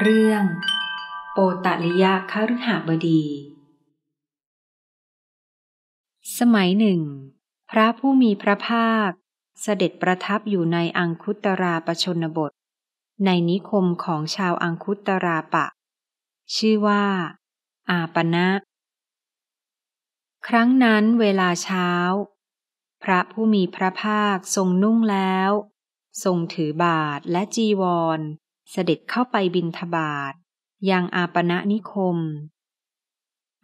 เรื่องโอตลิยาคฤหาบดี สมัยหนึ่ง พระผู้มีพระภาคเสด็จประทับอยู่ในอังคุตราปชนบท ในนิคมของชาวอังคุตราปะ ชื่อว่าอาปณะ ครั้งนั้นเวลาเช้า พระผู้มีพระภาคทรงนุ่งแล้ว ทรงถือบาทและจีวรเสด็จเข้าไปบินทบาทยังอาปณะนิคม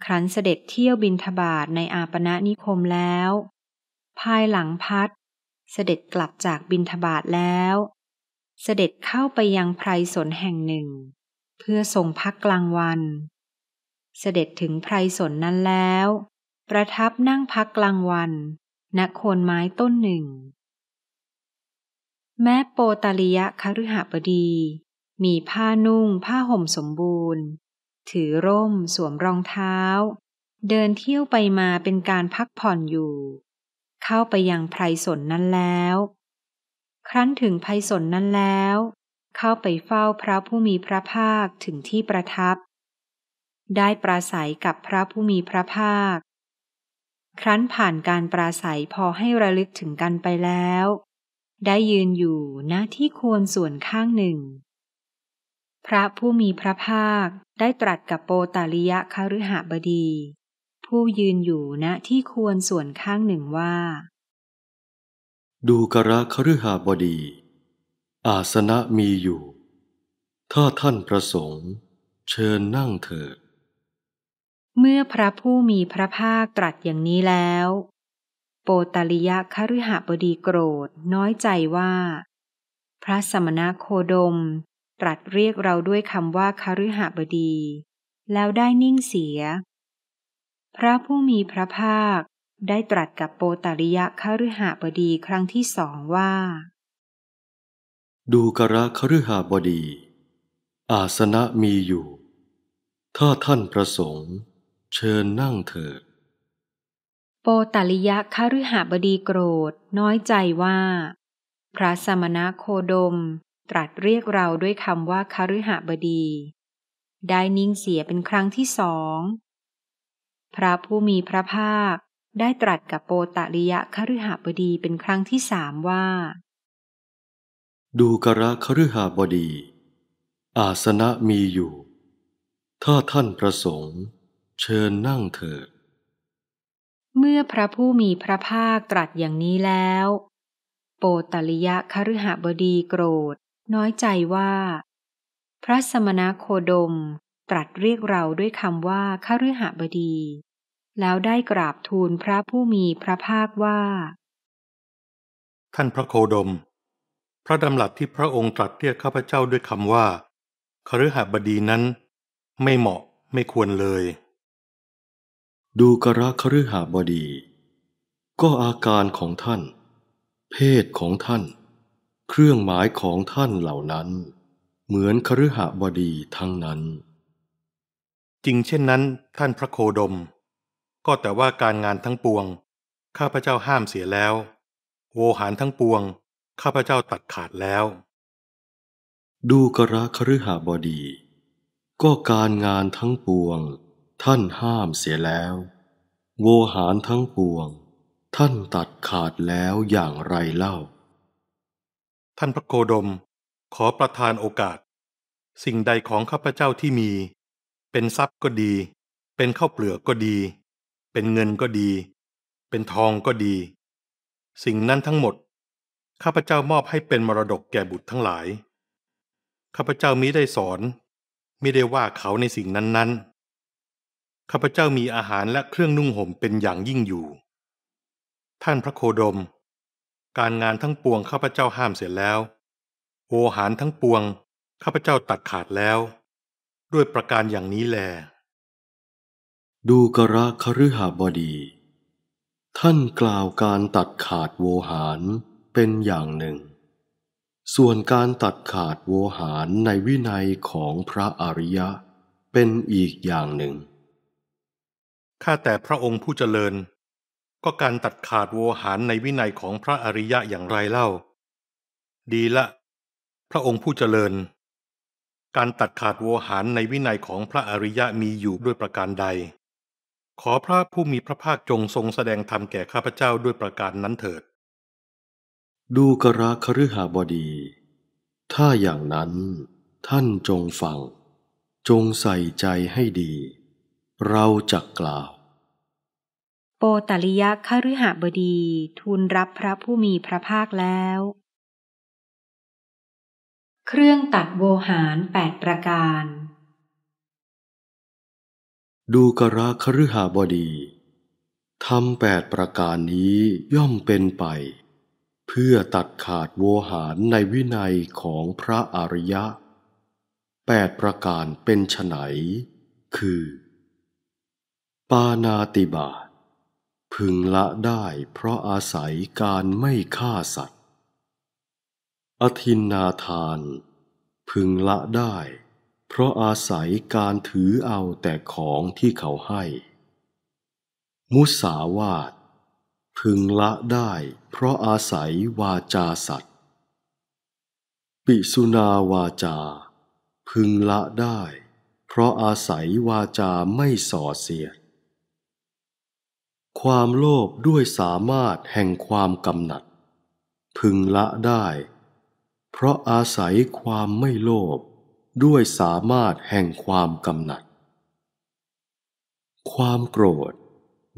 ครั้นเสด็จเที่ยวบินทบาทในอาปณะนิคมแล้ว ภายหลังพัด เสด็จกลับจากบินทบาทแล้ว เสด็จเข้าไปยังไพรสนแห่งหนึ่ง เพื่อทรงพักกลางวัน เสด็จถึงไพรสนนั้นแล้ว ประทับนั่งพักกลางวันณโคนไม้ต้นหนึ่ง แม้โปตาลิยะคฤหบดีมีผ้านุ่งผ้าห่มสมบูรณ์ ถือร่มสวมรองเท้า เดินเที่ยวไปมาเป็นการพักผ่อนอยู่ เข้าไปยังไพรสนนั้นแล้ว ครั้นถึงไพรสนนั้นแล้ว เข้าไปเฝ้าพระผู้มีพระภาคถึงที่ประทับ ได้ปราศัยกับพระผู้มีพระภาค ครั้นผ่านการปราศัยพอให้ระลึกถึงกันไปแล้ว ได้ยืนอยู่หน้าที่ควรส่วนข้างหนึ่งพระผู้มีพระภาคได้ตรัสกับโปตาลิยะคาฤหบดี ผู้ยืนอยู่ณที่ควรส่วนข้างหนึ่งว่า ดูกระคฤหบดี อาสนะมีอยู่ถ้าท่านประสงค์ เชิญนั่งเถิดเมื่อพระผู้มีพระภาคตรัสอย่างนี้แล้ว โปตาลิยะคฤหบดีโกรธน้อยใจว่า พระสมณโคดมตรัสเรียกเราด้วยคำว่าคฤหบดี แล้วได้นิ่งเสีย พระผู้มีพระภาคได้ตรัสกับโปตาริยะคฤหบดีครั้งที่สองว่า ดูกระคฤหบดี อาสนะมีอยู่ถ้าท่านประสงค์ เชิญนั่งเถิดโปตาริยะคฤหบดีโกรธน้อยใจว่า พระสมณะโคดมตรัสเรียกเราด้วยคำว่าคาฤหบดี ได้นิ่งเสียเป็นครั้งที่สอง พระผู้มีพระภาคได้ตรัสกับโปตริยะคฤหบดีเป็นครั้งที่สามว่า ดูกระคฤหบดี อาสนะมีอยู่ ถ้าท่านประสงค์เชิญนั่งเถิดเมื่อพระผู้มีพระภาคตรัสอย่างนี้แล้ว โปตริยะคฤหบดีโกรธน้อยใจว่า พระสมณโคดมตรัสเรียกเราด้วยคำว่าข้าอหบดี แล้วได้กราบทูลพระผู้มีพระภาคว่า ท่านพระโคดม พระดำรัสที่พระองค์ตรัสเรียกข้าพเจ้าด้วยคำว่า คฤหบดีนั้น ไม่เหมาะไม่ควรเลย ดูกระคฤหบดี ก็อาการของท่าน เพศของท่านเครื่องหมายของท่านเหล่านั้น เหมือนคฤหบดีทั้งนั้น จริงเช่นนั้นท่านพระโคดม ก็แต่ว่าการงานทั้งปวง ข้าพเจ้าห้ามเสียแล้ว โวหารทั้งปวง ข้าพเจ้าตัดขาดแล้ว ดูกระคฤหบดี ก็การงานทั้งปวง ท่านห้ามเสียแล้ว โวหารทั้งปวง ท่านตัดขาดแล้วอย่างไรเล่าท่านพระโคดมขอประทานโอกาส สิ่งใดของข้าพเจ้าที่มี เป็นทรัพย์ก็ดี เป็นข้าวเปลือกก็ดี เป็นเงินก็ดี เป็นทองก็ดี สิ่งนั้นทั้งหมดข้าพเจ้ามอบให้เป็นมรดกแก่บุตรทั้งหลายข้าพเจ้ามิได้สอนไม่ได้ว่าเขาในสิ่งนั้นๆข้าพเจ้ามีอาหารและเครื่องนุ่งห่มเป็นอย่างยิ่งอยู่ ท่านพระโคดมการงานทั้งปวงข้าพเจ้าห้ามเสียแล้ว โวหารทั้งปวงข้าพเจ้าตัดขาดแล้ว ด้วยประการอย่างนี้แล ดูกระคฤหบดี ท่านกล่าวการตัดขาดโวหารเป็นอย่างหนึ่ง ส่วนการตัดขาดโวหารในวินัยของพระอริยะเป็นอีกอย่างหนึ่งข้าแต่พระองค์ผู้เจริญก็การตัดขาดโวหารในวินัยของพระอริยะอย่างไรเล่า ดีละ พระองค์ผู้เจริญ การตัดขาดโวหารในวินัยของพระอริยะมีอยู่ด้วยประการใด ขอพระผู้มีพระภาคจงทรงแสดงธรรมแก่ข้าพเจ้าด้วยประการนั้นเถิด ดูกระคฤหาบดี ถ้าอย่างนั้นท่านจงฟังจงใส่ใจให้ดี เราจะกล่าวโปตลิยะคฤหบดีทูลรับพระผู้มีพระภาคแล้ว เครื่องตัดโวหารแปดประการ ดูกระคฤหบดีทำแปดประการนี้ย่อมเป็นไป เพื่อตัดขาดโวหารในวินัยของพระอริยะแปดประการเป็นไฉนคือ ปานาติบาตพึงละได้เพราะอาศัยการไม่ฆ่าสัตว์ อธินนาทาน พึงละได้เพราะอาศัยการถือเอาแต่ของที่เขาให้ มุสาวาท พึงละได้เพราะอาศัยวาจาสัตว์ ปิสุนาวาจา พึงละได้เพราะอาศัยวาจาไม่ส่อเสียดความโลภด้วยสามารถแห่งความกำหนัด พึงละได้ เพราะอาศัยความไม่โลภด้วยสามารถแห่งความกำหนัด ความโกรธ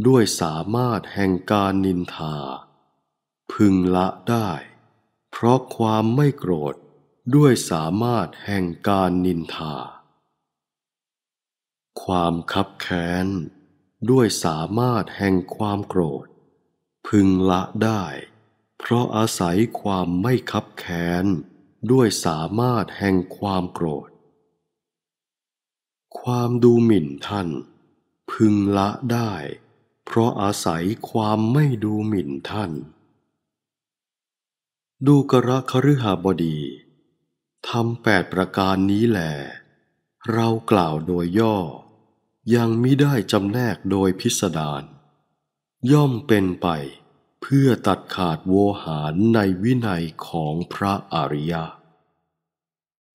ด้วยสามารถแห่งการนินทา พึงละได้ เพราะความไม่โกรธด้วยสามารถแห่งการนินทา ความคับแค้นด้วยสามารถแห่งความโกรธ พึงละได้ เพราะอาศัยความไม่คับแค้นด้วยสามารถแห่งความโกรธ ความดูหมิ่นท่าน พึงละได้ เพราะอาศัยความไม่ดูหมิ่นท่าน ดูกระคฤหบดีทำแปดประการนี้แหลเรากล่าวโดยย่อยังมิได้จำแนกโดยพิสดารย่อมเป็นไปเพื่อตัดขาดโวหารในวินัยของพระอริยะ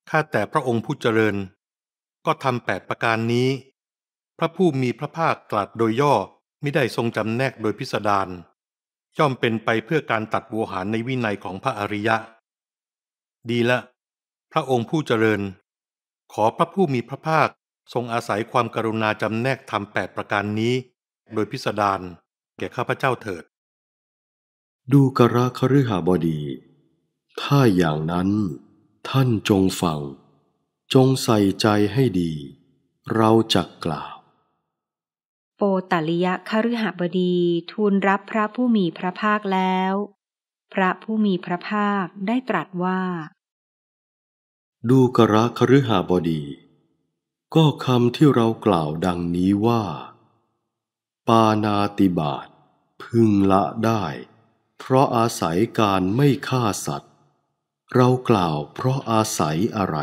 ข้าแต่พระองค์ผู้เจริญ ก็ทำแปดประการนี้พระผู้มีพระภาคตรัสโดยย่อไม่ได้ทรงจำแนกโดยพิสดารย่อมเป็นไปเพื่อการตัดโวหารในวินัยของพระอริยะ ดีละ พระองค์ผู้เจริญ ขอพระผู้มีพระภาคทรงอาศัยความกรุณาจำแนกธรรมแปดประการนี้ โดยพิสดารแก่ข้าพเจ้าเถิด ดูกระคฤหบดี ถ้าอย่างนั้นท่านจงฟัง จงใส่ใจให้ดี เราจักกล่าว โปตลิยะคฤหบดีทูลรับพระผู้มีพระภาคแล้ว พระผู้มีพระภาคได้ตรัสว่า ดูกระคฤหบดีก็คำที่เรากล่าวดังนี้ว่า ปานาติบาตพึงละได้ เพราะอาศัยการไม่ฆ่าสัตว์ เรากล่าวเพราะอาศัยอะไร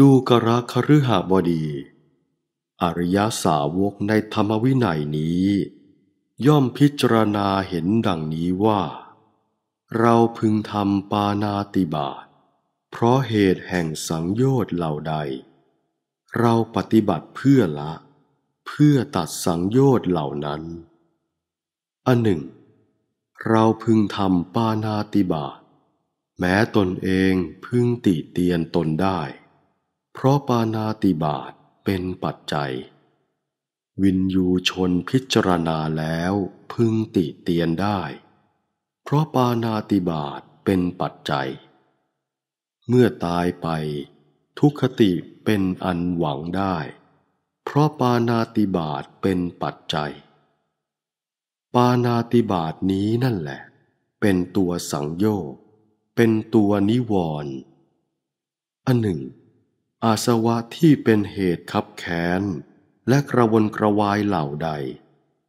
ดูกระคฤหบดี อริยสาวกในธรรมวินัยนี้ ย่อมพิจารณาเห็นดังนี้ว่า เราพึงทำปานาติบาตเพราะเหตุแห่งสังโยชน์เหล่าใด เราปฏิบัติเพื่อละ เพื่อตัดสังโยชน์เหล่านั้น อันหนึ่ง เราพึงทำปานาติบาแม้ตนเองพึงติเตียนตนได้ เพราะปานาติบาตเป็นปัจจัย วินยูชนพิจารณาแล้วพึงติเตียนได้ เพราะปานาติบาตเป็นปัจจัยเมื่อตายไป ทุคติเป็นอันหวังได้ เพราะปานาติบาตเป็นปัจจัย ปานาติบาตนี้นั่นแหละ เป็นตัวสังโยคเป็นตัวนิวรณ์อันหนึ่ง อาสวะที่เป็นเหตุขับแค้นและกระวนกระวายเหล่าใด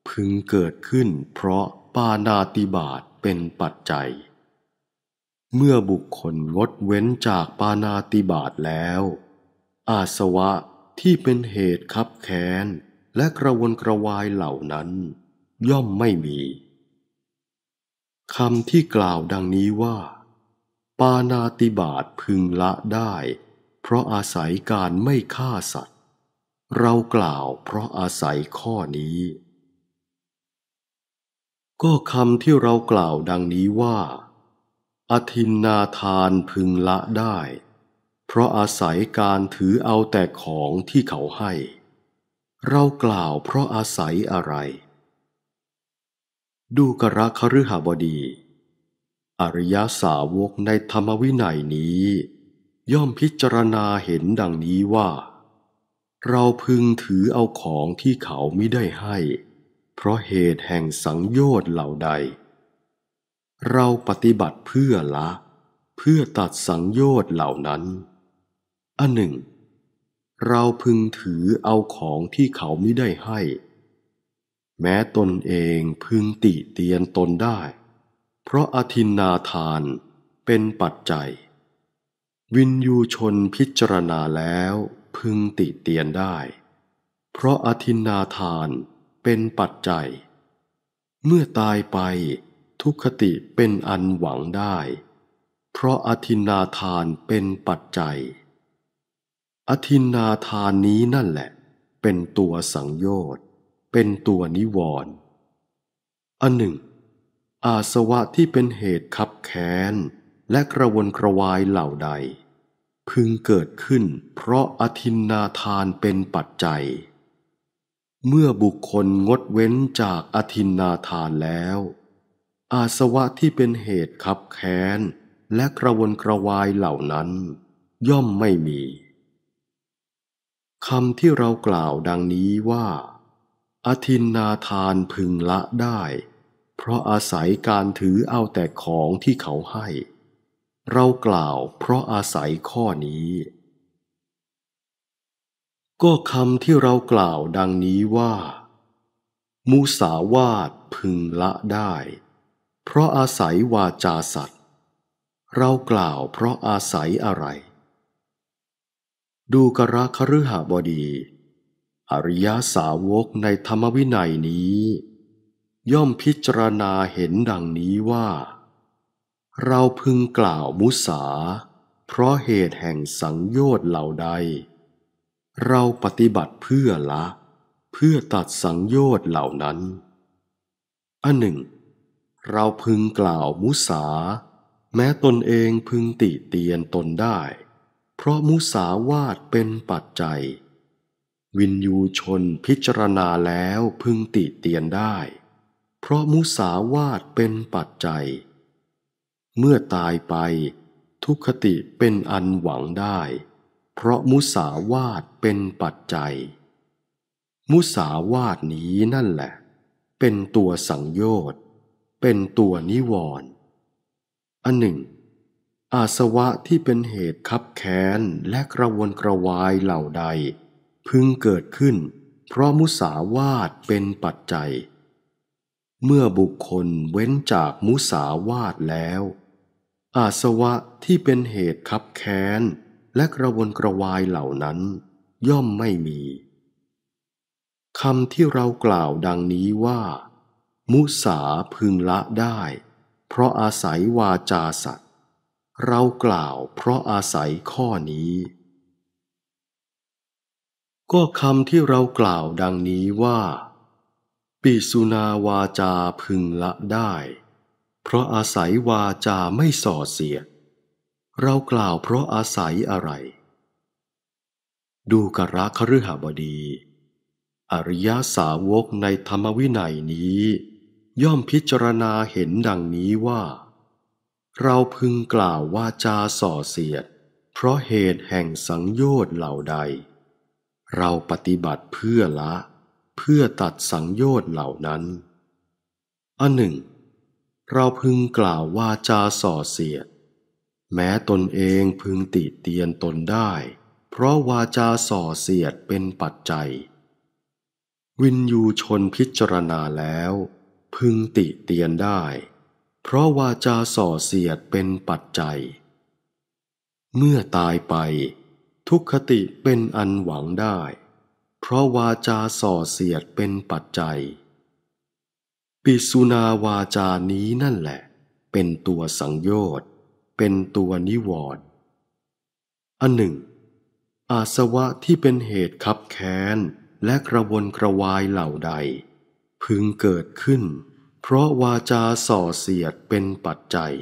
พึงเกิดขึ้นเพราะปานาติบาตเป็นปัจจัยเมื่อบุคคลงดเว้นจากปานาติบาตแล้ว อาสวะที่เป็นเหตุคับแค้นและกระวนกระวายเหล่านั้น ย่อมไม่มี คำที่กล่าวดังนี้ว่า ปานาติบาตพึงละได้ เพราะอาศัยการไม่ฆ่าสัตว์ เรากล่าวเพราะอาศัยข้อนี้ ก็คำที่เรากล่าวดังนี้ว่าอธินนาทานพึงละได้ เพราะอาศัยการถือเอาแต่ของที่เขาให้ เรากล่าวเพราะอาศัยอะไร ดูกระคฤหบดี อริยาสาวกในธรรมวินัยนี้ ย่อมพิจารณาเห็นดังนี้ว่า เราพึงถือเอาของที่เขาไม่ได้ให้ เพราะเหตุแห่งสังโยชน์เหล่าใดเราปฏิบัติเพื่อละ เพื่อตัดสังโยชน์เหล่านั้นอันหนึ่ง เราพึงถือเอาของที่เขาไม่ได้ให้ แม้ตนเองพึงติเตียนตนได้ เพราะอธินนาทานเป็นปัจจัย วินยูชนพิจารณาแล้วพึงติเตียนได้ เพราะอธินนาทานเป็นปัจจัย เมื่อตายไปทุคติเป็นอันหวังได้ เพราะอธินาทานเป็นปัจจัย อธินาทานนี้นั่นแหละ เป็นตัวสังโยชน์ เป็นตัวนิวรณ์อันหนึ่ง อาสวะที่เป็นเหตุขับแค้น และกระวนกระวายเหล่าใด พึงเกิดขึ้นเพราะอธินาทานเป็นปัจจัย เมื่อบุคคลงดเว้นจากอธินาทานแล้วอาสวะที่เป็นเหตุขับแค้นและกระวนกระวายเหล่านั้น ย่อมไม่มีคำที่เรากล่าวดังนี้ว่าอธินนาทานพึงละได้ เพราะอาศัยการถือเอาแต่ของที่เขาให้ เรากล่าวเพราะอาศัยข้อนี้ ก็คำที่เรากล่าวดังนี้ว่า มุสาวาทพึงละได้เพราะอาศัยวาจาสัตว์ เรากล่าวเพราะอาศัยอะไร ดูกระคฤหบดี อริยาสาวกในธรรมวินัยนี้ ย่อมพิจารณาเห็นดังนี้ว่า เราพึงกล่าวมุสา เพราะเหตุแห่งสังโยชน์เหล่าใด เราปฏิบัติเพื่อละเพื่อตัดสังโยชน์เหล่านั้นอันหนึ่งเราพึงกล่าวมุสา แม้ตนเองพึงติเตียนตนได้ เพราะมุสาวาดเป็นปัจจัย วินยูชนพิจารณาแล้วพึงติเตียนได้ เพราะมุสาวาดเป็นปัจจัย เมื่อตายไปทุกขติเป็นอันหวังได้ เพราะมุสาวาดเป็นปัจจัย มุสาวาดนี้นั่นแหละ เป็นตัวสังโยชนเป็นตัวนิวรณ์อันหนึ่ง อาสวะที่เป็นเหตุคับแค้นและกระวนกระวายเหล่าใด พึงเกิดขึ้นเพราะมุสาวาตเป็นปัจจัย เมื่อบุคคลเว้นจากมุสาวาตแล้ว อาสวะที่เป็นเหตุคับแค้นและกระวนกระวายเหล่านั้นย่อมไม่มีคำที่เรากล่าวดังนี้ว่ามุสาพึงละได้ เพราะอาศัยวาจาสัตว์เรากล่าวเพราะอาศัยข้อนี้ ก็คำที่เรากล่าวดังนี้ว่า ปิสุนาวาจาพึงละได้ เพราะอาศัยวาจาไม่ส่อเสียดเรากล่าวเพราะอาศัยอะไร ดูกระคฤหบดี อริยาสาวกในธรรมวินัยนี้ย่อมพิจารณาเห็นดังนี้ว่า เราพึงกล่าวว่าจาส่อเสียด เพราะเหตุแห่งสังโยชน์เหล่าใด เราปฏิบัติเพื่อละเพื่อตัดสังโยชน์เหล่านั้นอันหนึ่ง เราพึงกล่าวว่าจาส่อเสียด แม้ตนเองพึงติเตียนตนได้ เพราะวาจาส่อเสียดเป็นปัจจัย วินยูชนพิจารณาแล้วพึงติเตียนได้ เพราะวาจาส่อเสียดเป็นปัจจัย เมื่อตายไป ทุกขติเป็นอันหวังได้ เพราะวาจาส่อเสียดเป็นปัจจัย ปิสุนาวาจานี้นั่นแหละ เป็นตัวสังโยชน์ เป็นตัวนิวรณ์อันหนึ่ง อาสวะที่เป็นเหตุขับแค้นและกระวนกระวายเหล่าใดพึงเกิดขึ้นเพราะวาจาส่อเสียดเป็นปัจจัย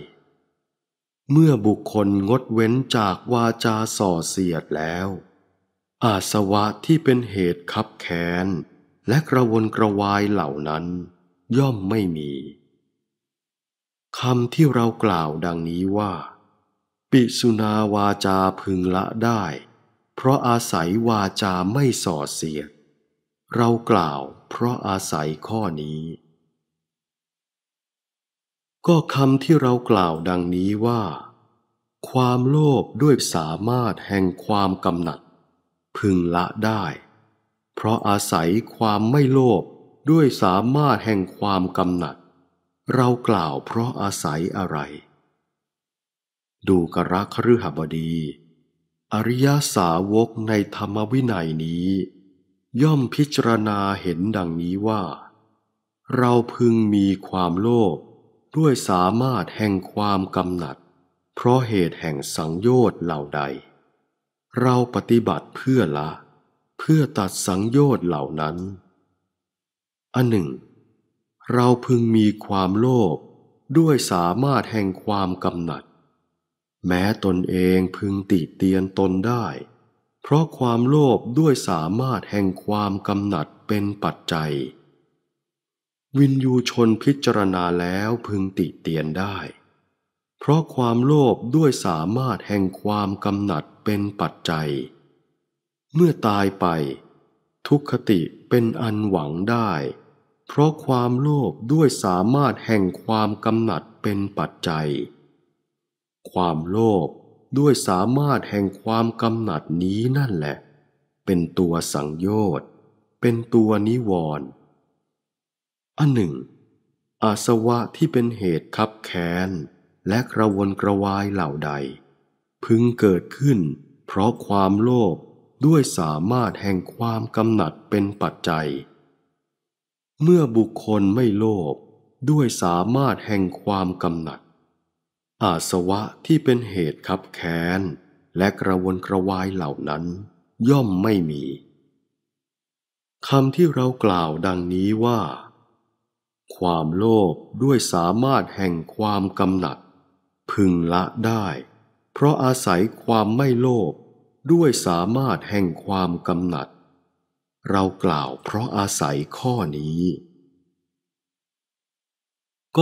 เมื่อบุคคลงดเว้นจากวาจาส่อเสียดแล้ว อาสวะที่เป็นเหตุคับแขนและกระวนกระวายเหล่านั้นย่อมไม่มีคำที่เรากล่าวดังนี้ว่า ปิสุนาวาจาพึงละได้ เพราะอาศัยวาจาไม่ส่อเสียด เรากล่าวเพราะอาศัยข้อนี้ ก็คำที่เรากล่าวดังนี้ว่า ความโลภด้วยสามารถแห่งความกำหนัด พึงละได้ เพราะอาศัยความไม่โลภด้วยสามารถแห่งความกำหนัด เรากล่าวเพราะอาศัยอะไร ดูกระคฤหบดี อริยาสาวกในธรรมวินัยนี้ย่อมพิจารณาเห็นดังนี้ว่า เราพึงมีความโลภด้วยสามารถแห่งความกำหนัด เพราะเหตุแห่งสังโยชน์เหล่าใด เราปฏิบัติเพื่อละเพื่อตัดสังโยชน์เหล่านั้นอันหนึ่ง เราพึงมีความโลภด้วยสามารถแห่งความกำหนัด แม้ตนเองพึงติเตียนตนได้เพราะความโลภด้วยสามารถแห่งความกำหนัดเป็นปัจจัย วินยูชนพิจารณาแล้วพึงติเตียนได้ เพราะความโลภด้วยสามารถแห่งความกำหนัดเป็นปัจจัย เมื่อตายไป ทุกขติเป็นอันหวังได้ เพราะความโลภด้วยสามารถแห่งความกำหนัดเป็นปัจจัย ความโลภด้วยสามารถแห่งความกำหนัดนี้นั่นแหละ เป็นตัวสังโยชน์ เป็นตัวนิวรณ์อันหนึ่งอาสวะที่เป็นเหตุคับแค้นและกระวนกระวายเหล่าใด พึงเกิดขึ้นเพราะความโลภด้วยสามารถแห่งความกำหนัดเป็นปัจจัย เมื่อบุคคลไม่โลภด้วยสามารถแห่งความกำหนัดอาสวะที่เป็นเหตุขับแค้นและกระวนกระวายเหล่านั้น ย่อมไม่มีคำที่เรากล่าวดังนี้ว่า ความโลภด้วยสามารถแห่งความกำหนัด พึงละได้เพราะอาศัยความไม่โลภด้วยสามารถแห่งความกำหนัด เรากล่าวเพราะอาศัยข้อนี้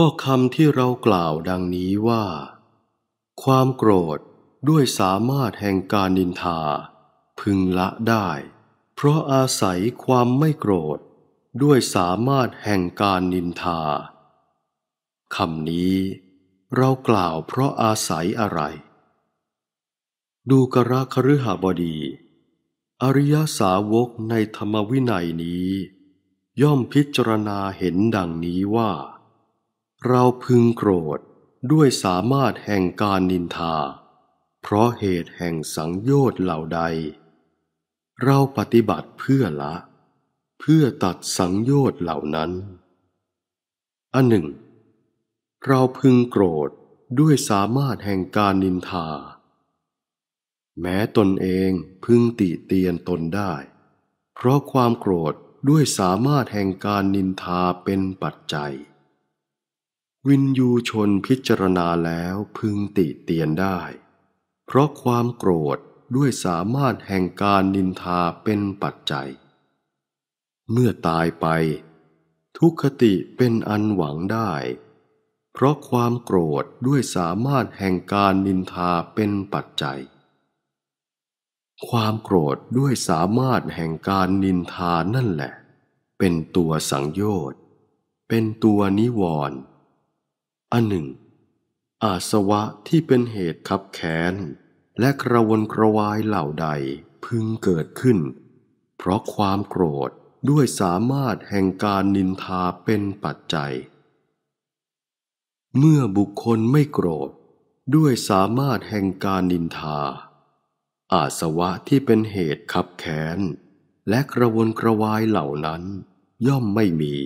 ก็คำที่เรากล่าวดังนี้ว่า ความโกรธด้วยสามารถแห่งการนินทา พึงละได้เพราะอาศัยความไม่โกรธ ด้วยสามารถแห่งการนินทาคำนี้เรากล่าวเพราะอาศัยอะไร ดูกระคฤหบดี อริยสาวกในธรรมวินัยนี้ ย่อมพิจารณาเห็นดังนี้ว่าเราพึงโกรธด้วยสามารถแห่งการนินทา เพราะเหตุแห่งสังโยชน์เหล่าใด เราปฏิบัติเพื่อละ เพื่อตัดสังโยชน์เหล่านั้นอันหนึ่ง เราพึงโกรธด้วยสามารถแห่งการนินทา แม้ตนเองพึงติเตียนตนได้ เพราะความโกรธด้วยสามารถแห่งการนินทาเป็นปัจจัยวินยูชนพิจารณาแล้วพึงติเตียนได้ เพราะความโกรธด้วยสามารถแห่งการนินทาเป็นปัจจัย เมื่อตายไปทุกขติเป็นอันหวังได้ เพราะความโกรธด้วยสามารถแห่งการนินทาเป็นปัจจัย ความโกรธด้วยสามารถแห่งการนินทานั่นแหละ เป็นตัวสังโยชน์เป็นตัวนิวรณ์อันหนึ่งอาสวะที่เป็นเหตุขับแขนและกระวนกระวายเหล่าใดพึงเกิดขึ้น เพราะความโกรธด้วยสามารถแห่งการนินทาเป็นปัจจัย เมื่อบุคคลไม่โกรธด้วยสามารถแห่งการนินทา อาสวะที่เป็นเหตุขับแขนและกระวนกระวายเหล่านั้นย่อมไม่มี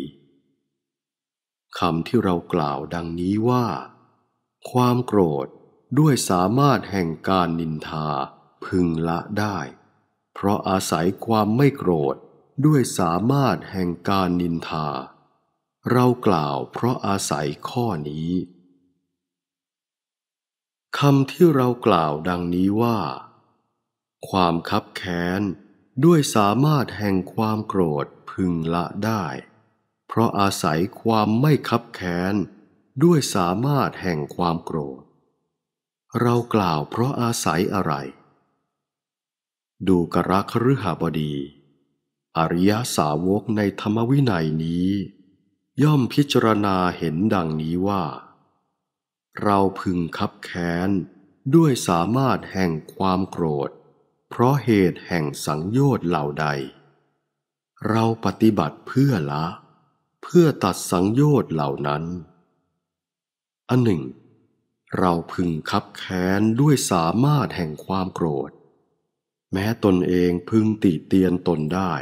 คำที่เรากล่าวดังนี้ว่า ความโกรธด้วยสามารถแห่งการนินทาพึงละได้ เพราะอาศัยความไม่โกรธด้วยสามารถแห่งการนินทา เรากล่าวเพราะอาศัยข้อนี้ คำที่เรากล่าวดังนี้ว่า ความคับแค้นด้วยสามารถแห่งความโกรธพึงละได้เพราะอาศัยความไม่คับแค้นด้วยสามารถแห่งความโกรธ เรากล่าวเพราะอาศัยอะไร ดูกระคฤหบดี อริยสาวกในธรรมวินัยนี้ ย่อมพิจารณาเห็นดังนี้ว่า เราพึงคับแค้นด้วยสามารถแห่งความโกรธ เพราะเหตุแห่งสังโยชน์เหล่าใด เราปฏิบัติเพื่อละพื่อตัดสังโยชน์เหล่านั้นอันหนึ่ง เราพึงคับแค้นด้วยสามารถแห่งความโกรธ แม้ตนเองพึงติเตียนตนได้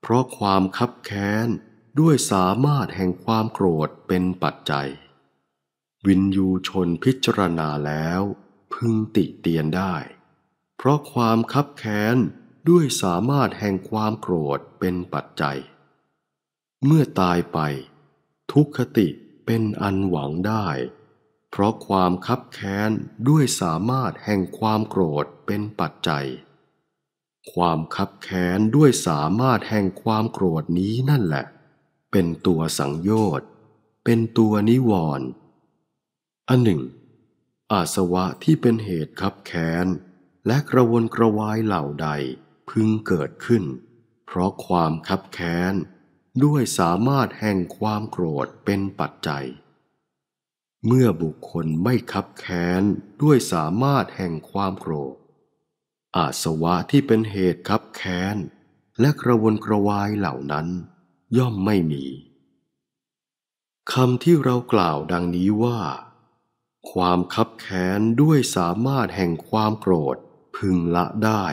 เพราะความคับแค้นด้วยสามารถแห่งความโกรธเป็นปัจจัย วินยูชนพิจารณาแล้วพึงติเตียนได้ เพราะความคับแค้นด้วยสามารถแห่งความโกรธเป็นปัจจัยเมื่อตายไป ทุกขติเป็นอันหวังได้ เพราะความคับแค้น ด้วยสามารถแห่งความโกรธเป็นปัจจัย ความคับแค้นด้วยสามารถแห่งความโกรธนี้นั่นแหละ เป็นตัวสังโยชน์ เป็นตัวนิวรณ์อันหนึ่งอาสวะที่เป็นเหตุคับแค้นและกระวนกระวายเหล่าใดพึงเกิดขึ้น เพราะความคับแค้นด้วยสามารถแห่งความโกรธเป็นปัจจัย เมื่อบุคคลไม่คับแค้นด้วยสามารถแห่งความโกรธอาสวะที่เป็นเหตุคับแค้นและกระวนกระวายเหล่านั้น ย่อมไม่มีคำที่เรากล่าวดังนี้ว่า ความคับแค้นด้วยสามารถแห่งความโกรธพึงละได้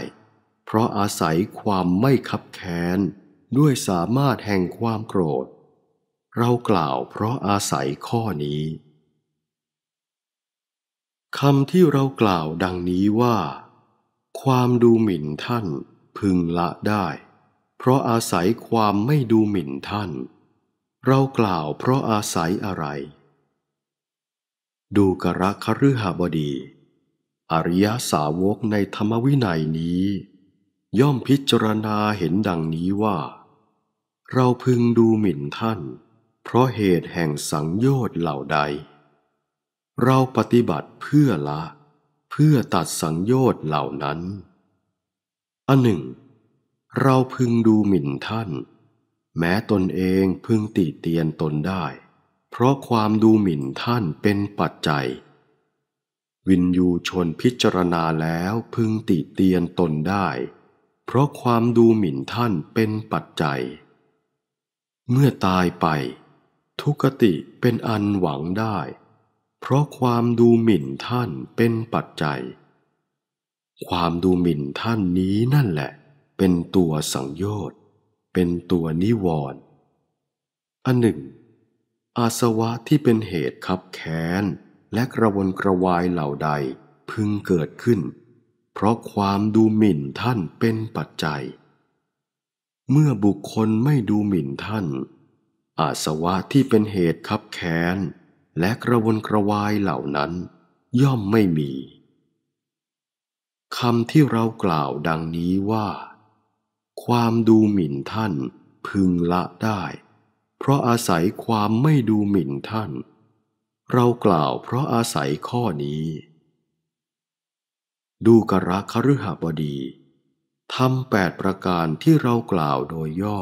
เพราะอาศัยความไม่คับแค้นด้วยสามารถแห่งความโกรธ เรากล่าวเพราะอาศัยข้อนี้คำที่เรากล่าวดังนี้ว่า ความดูหมิ่นท่าน พึงละได้ เพราะอาศัยความไม่ดูหมิ่นท่าน เรากล่าวเพราะอาศัยอะไร ดูกระคฤหบดี อริยสาวกในธรรมวินัยนี้ย่อมพิจารณาเห็นดังนี้ว่า เราพึงดูหมิ่นท่านเพราะเหตุแห่งสังโยชน์เหล่าใด เราปฏิบัติเพื่อละเพื่อตัดสังโยชน์เหล่านั้นอันหนึ่ง เราพึงดูหมิ่นท่าน แม้ตนเองพึงติเตียนตนได้ เพราะความดูหมิ่นท่านเป็นปัจจัย วินยูชนพิจารณาแล้วพึงติเตียนตนได้เพราะความดูหมิ่นท่านเป็นปัจจัย เมื่อตายไป ทุกติเป็นอันหวังได้ เพราะความดูหมิ่นท่านเป็นปัจจัย ความดูหมิ่นท่านนี้นั่นแหละ เป็นตัวสังโยชน์ เป็นตัวนิวรณ์อันหนึ่งอาสวะที่เป็นเหตุขับแค้น และกระวนกระวายเหล่าใดพึงเกิดขึ้นเพราะความดูหมิ่นท่านเป็นปัจจัย เมื่อบุคคลไม่ดูหมิ่นท่านอาสวะที่เป็นเหตุคับแค้นและกระวนกระวายเหล่านั้น ย่อมไม่มีคำที่เรากล่าวดังนี้ว่า ความดูหมิ่นท่าน พึงละได้ เพราะอาศัยความไม่ดูหมิ่นท่าน เรากล่าวเพราะอาศัยข้อนี้ดูกระคฤหบดีทำแปดประการที่เรากล่าวโดยย่อ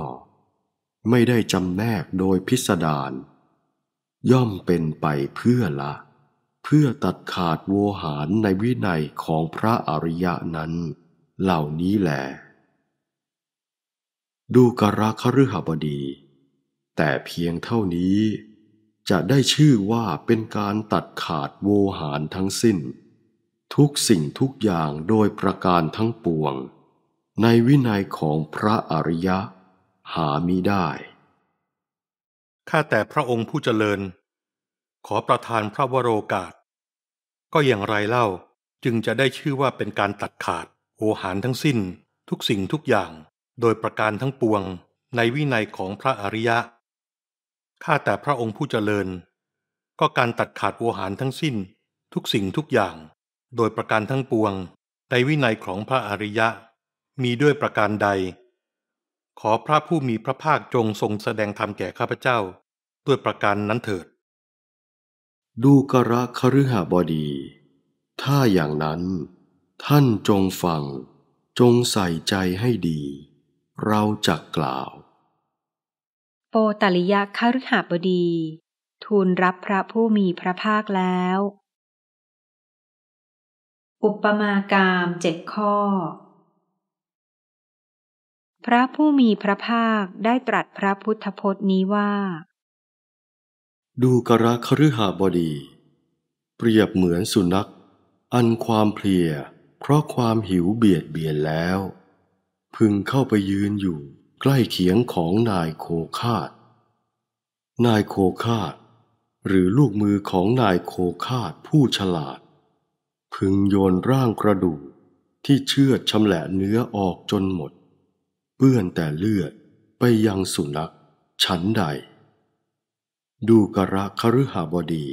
ไม่ได้จำแนกโดยพิสดารย่อมเป็นไปเพื่อละ เพื่อตัดขาดโวหารในวินัยของพระอริยะนั้น เหล่านี้แหลดูกระคฤหบดี แต่เพียงเท่านี้ จะได้ชื่อว่าเป็นการตัดขาดโวหารทั้งสิ้นทุกสิ่งทุกอย่างโดยประการทั้งปวงในวินัยของพระอริยะหามิได้ ข้าแต่พระองค์ผู้เจริญ ขอประทานพระวโรกาส ก็อย่างไรเล่าจึงจะได้ชื่อว่าเป็นการตัดขาดโอหารทั้งสิ้นทุกสิ่งทุกอย่างโดยประการทั้งปวงในวินัยของพระอริยะ ข้าแต่พระองค์ผู้เจริญ ก็การตัดขาดโอหารทั้งสิ้นทุกสิ่งทุกอย่างโดยประการทั้งปวงในวินัยของพระอริยะ มีด้วยประการใด ขอพระผู้มีพระภาคจงทรงแสดงธรรมแก่ข้าพเจ้าด้วยประการนั้นเถิด ดูกระคฤหบดี ถ้าอย่างนั้นท่านจงฟังจงใส่ใจให้ดี เราจะกล่าว โปตลิยะคฤหบดี ทูลรับพระผู้มีพระภาคแล้วอุปมากามเจ็ดข้อ พระผู้มีพระภาคได้ตรัสพระพุทธพจน์นี้ว่า ดูกระคฤหาบดี เปรียบเหมือนสุนัข อันความเพลียเพราะความหิวเบียดเบียนแล้ว พึงเข้าไปยืนอยู่ใกล้เคียงของนายโคคาดนายโคคาดหรือลูกมือของนายโคคาดผู้ฉลาดพึงโยนร่างกระดูกที่เชื่อชำแหละเนื้อออกจนหมดเปื้อนแต่เลือดไปยังสุนัขชั้นใด ดูกระคฤหบดี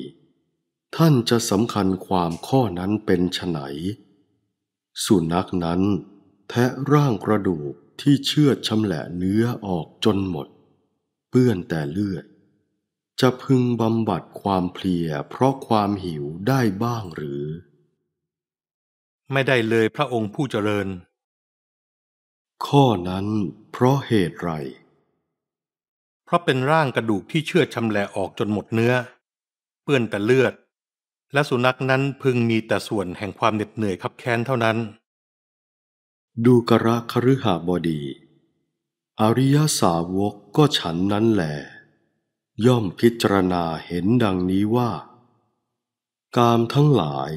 ท่านจะสำคัญความข้อนั้นเป็นไหนสุนัขนั้น แทะร่างกระดูกที่เชื่อชำแหละเนื้อออกจนหมด เปื้อนแต่เลือด จะพึงบำบัดความเพลียเพราะความหิวได้บ้างหรือไม่ได้เลยพระองค์ผู้เจริญ ข้อนั้นเพราะเหตุไร เพราะเป็นร่างกระดูกที่เชื่อชำแหละออกจนหมดเนื้อ เปื้อนแต่เลือด และสุนัขนั้นพึงมีแต่ส่วนแห่งความเหน็ดเหนื่อยขับแค้นเท่านั้น ดูกระคฤหบดี อริยสาวกก็ฉันนั้นแหล ย่อมพิจารณาเห็นดังนี้ว่า กามทั้งหลาย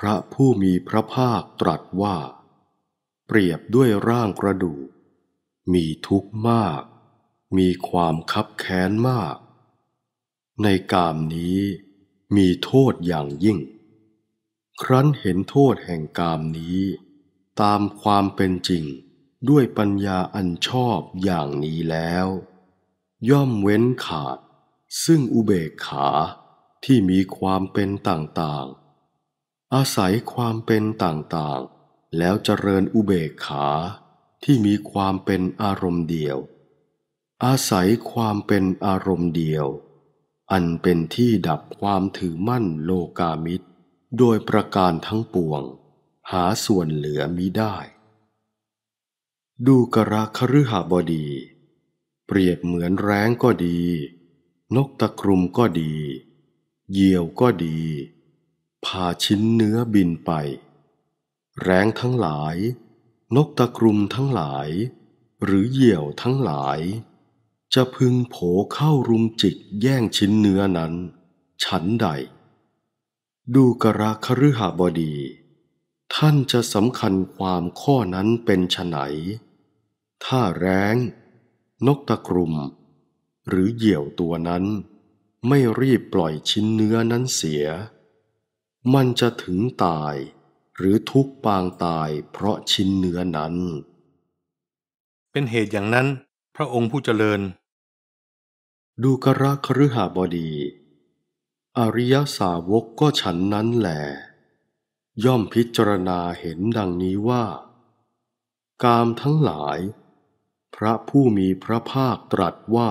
พระผู้มีพระภาคตรัสว่า เปรียบด้วยร่างกระดูกมีทุกข์มาก มีความคับแค้นมาก ในกามนี้มีโทษอย่างยิ่ง ครั้นเห็นโทษแห่งกามนี้ ตามความเป็นจริงด้วยปัญญาอันชอบอย่างนี้แล้ว ย่อมเว้นขาด ซึ่งอุเบกขาที่มีความเป็นต่าง ๆอาศัยความเป็นต่างๆ แล้วเจริญอุเบกขาที่มีความเป็นอารมณ์เดียว อาศัยความเป็นอารมณ์เดียว อันเป็นที่ดับความถือมั่นโลกามิตรโดยประการทั้งปวง หาส่วนเหลือมิได้ ดูกระคฤหบดี เปรียบเหมือนแร้งก็ดี นกตะกรุมก็ดีเหยี่ยวก็ดีพาชิ้นเนื้อบินไป แรงทั้งหลาย นกตะกรุมทั้งหลาย หรือเหยี่ยวทั้งหลาย จะพึงโผเข้ารุมจิก แย่งชิ้นเนื้อนั้น ฉันใด ดูกระคฤหบดี ท่านจะสำคัญความข้อนั้นเป็นฉไหน ถ้าแรง นกตะกรุม หรือเหยี่ยวตัวนั้น ไม่รีบปล่อยชิ้นเนื้อนั้นเสียมันจะถึงตายหรือทุกปางตายเพราะชิ้นเนื้อนั้น เป็นเหตุอย่างนั้นพระองค์ผู้เจริญ ดูกระคฤหาบดี อริยสาวกก็ฉันนั้นแหลย่อมพิจารณาเห็นดังนี้ว่า กามทั้งหลาย พระผู้มีพระภาคตรัสว่า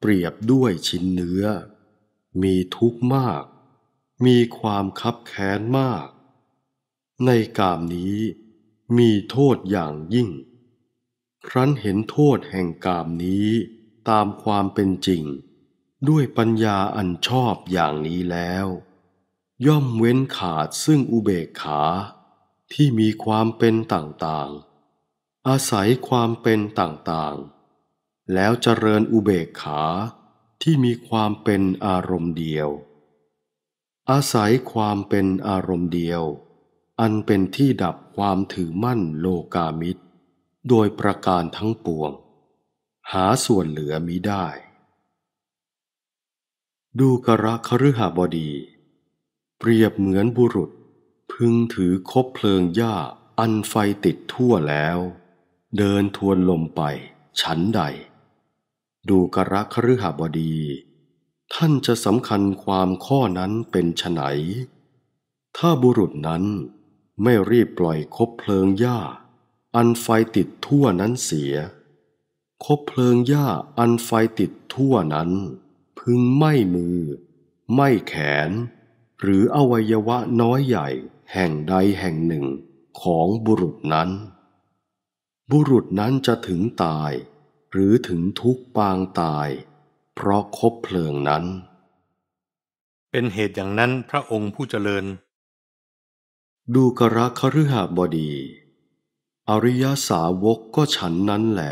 เปรียบด้วยชิ้นเนื้อ มีทุกข์มากมีความคับแค้นมาก ในกามนี้มีโทษอย่างยิ่ง ครั้นเห็นโทษแห่งกามนี้ตามความเป็นจริง ด้วยปัญญาอันชอบอย่างนี้แล้ว ย่อมเว้นขาดซึ่งอุเบกขา ที่มีความเป็นต่างๆ อาศัยความเป็นต่างๆ แล้วเจริญอุเบกขาที่มีความเป็นอารมณ์เดียวอาศัยความเป็นอารมณ์เดียว อันเป็นที่ดับความถือมั่นโลกามิตร โดยประการทั้งปวง หาส่วนเหลือมิได้ ดูกระคฤหบดี เปรียบเหมือนบุรุษ พึงถือคบเพลิงหญ้า อันไฟติดทั่วแล้ว เดินทวนลมไปฉันใด ดูกระคฤหบดีท่านจะสำคัญความข้อนั้นเป็นไฉนถ้าบุรุษนั้นไม่รีบปล่อยคบเพลิงหญ้า อันไฟติดทั่วนั้นเสีย คบเพลิงหญ้าอันไฟติดทั่วนั้น พึงไม่มือ ไม่แขน หรืออวัยวะน้อยใหญ่แห่งใดแห่งหนึ่งของบุรุษนั้น บุรุษนั้นจะถึงตาย หรือถึงทุกปางตายเพราะคบเพลิงนั้น เป็นเหตุอย่างนั้นพระองค์ผู้เจริญ ดูกระคฤหบดี อริยสาวกก็ฉันนั้นแหล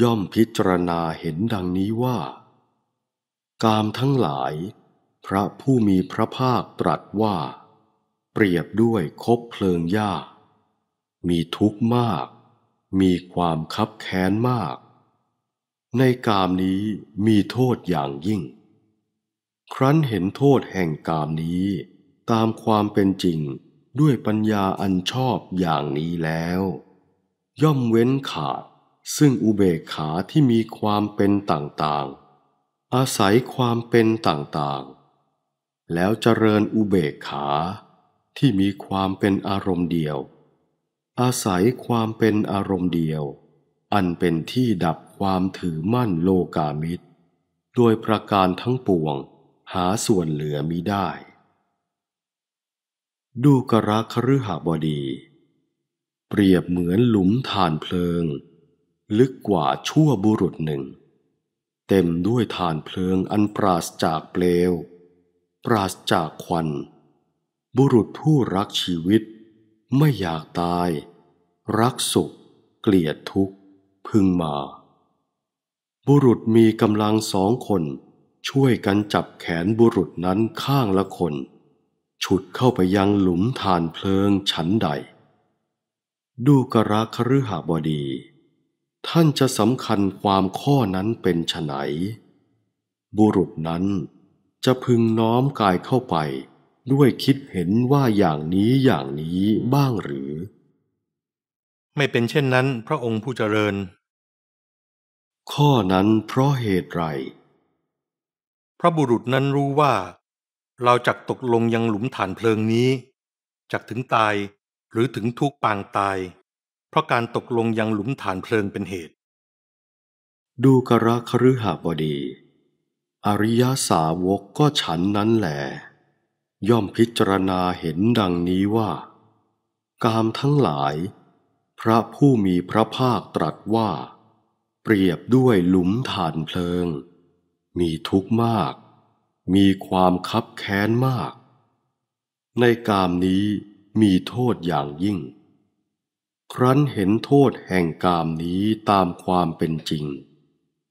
ย่อมพิจารณาเห็นดังนี้ว่า กามทั้งหลายพระผู้มีพระภาคตรัสว่า เปรียบด้วยคบเพลิงยากมีทุกข์มาก มีความคับแค้นมากในกามนี้มีโทษอย่างยิ่ง ครั้นเห็นโทษแห่งกามนี้ ตามความเป็นจริงด้วยปัญญาอันชอบอย่างนี้แล้ว ย่อมเว้นขาด ซึ่งอุเบกขาที่มีความเป็นต่างๆ อาศัยความเป็นต่างๆ แล้วเจริญอุเบกขาที่มีความเป็นอารมณ์เดียว อาศัยความเป็นอารมณ์เดียว อันเป็นที่ดับความถือมั่นโลกามิตร โดยประการทั้งปวง หาส่วนเหลือมิได้ ดูกระคฤหบดี เปรียบเหมือนหลุมฐานเพลิง ลึกกว่าชั่วบุรุษหนึ่ง เต็มด้วยฐานเพลิงอันปราศจากเปลว ปราศจากควัน บุรุษผู้รักชีวิต ไม่อยากตาย รักสุข เกลียดทุกข์ พึงมาบุรุษมีกำลังสองคน ช่วยกันจับแขนบุรุษนั้นข้างละคน ฉุดเข้าไปยังหลุมฐานเพลิงชั้นใด ดูกระคฤหบดี ท่านจะสำคัญความข้อนั้นเป็นไหนบุรุษนั้นจะพึงน้อมกายเข้าไป ด้วยคิดเห็นว่าอย่างนี้อย่างนี้บ้างหรือ ไม่เป็นเช่นนั้นพระองค์ผู้เจริญข้อนั้นเพราะเหตุไร พระบุรุษนั้นรู้ว่า เราจักตกลงยังหลุมฐานเพลิงนี้จักถึงตายหรือถึงทุกปางตาย เพราะการตกลงยังหลุมฐานเพลิงเป็นเหตุ ดูกระคฤหบดี อริยาสาวกก็ฉันนั้นแหลย่อมพิจารณาเห็นดังนี้ว่า กามทั้งหลาย พระผู้มีพระภาคตรัสว่าเปรียบด้วยหลุมฐานเพลิง มีทุกข์มาก มีความคับแค้นมาก ในกามนี้มีโทษอย่างยิ่ง ครั้นเห็นโทษแห่งกามนี้ตามความเป็นจริง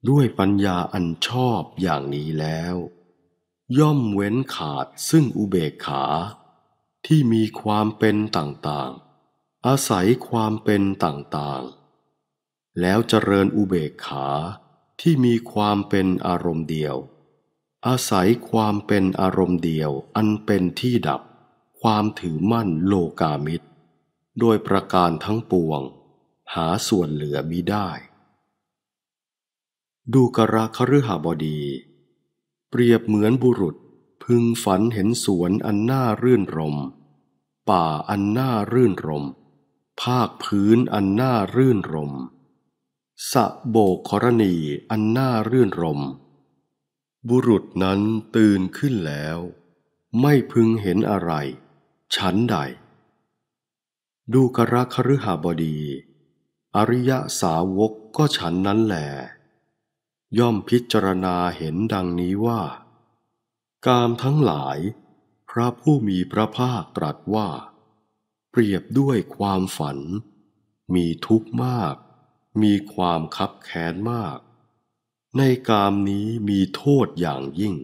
ด้วยปัญญาอันชอบอย่างนี้แล้ว ย่อมเว้นขาดซึ่งอุเบกขา ที่มีความเป็นต่างๆ อาศัยความเป็นต่างๆแล้วเจริญอุเบกขาที่มีความเป็นอารมณ์เดียว อาศัยความเป็นอารมณ์เดียวอันเป็นที่ดับ ความถือมั่นโลกามิตร โดยประการทั้งปวง หาส่วนเหลือมิได้ ดูกระคฤหบดี เปรียบเหมือนบุรุษพึงฝันเห็นสวนอันน่ารื่นรม ป่าอันน่ารื่นรมภาคพื้นอันน่ารื่นรมสะโบกขรณีอันน่ารื่นรม บุรุษนั้นตื่นขึ้นแล้ว ไม่พึงเห็นอะไร ฉันใด ดูกระคฤหบดี อริยสาวกก็ฉันนั้นแหลย่อมพิจารณาเห็นดังนี้ว่า กามทั้งหลาย พระผู้มีพระภาคตรัสว่า เปรียบด้วยความฝัน มีทุกข์มากมีความคับแค้นมาก ในกามนี้มีโทษอย่างยิ่ง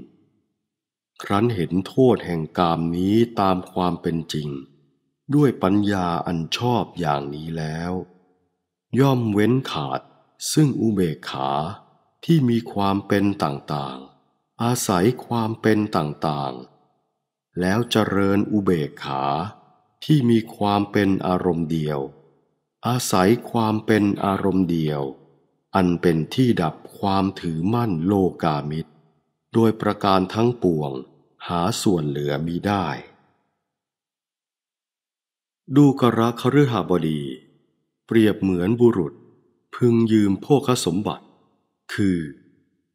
ครั้นเห็นโทษแห่งกามนี้ตามความเป็นจริง ด้วยปัญญาอันชอบอย่างนี้แล้ว ย่อมเว้นขาดซึ่งอุเบกขาที่มีความเป็นต่าง ๆ อาศัยความเป็นต่างๆ แล้วเจริญอุเบกขา ที่มีความเป็นอารมณ์เดียวอาศัยความเป็นอารมณ์เดียว อันเป็นที่ดับความถือมั่นโลกามิตร โดยประการทั้งปวงหาส่วนเหลือมิได้ ดูกระคฤหบดี เปรียบเหมือนบุรุษ พึงยืมโภคสมบัติ คือ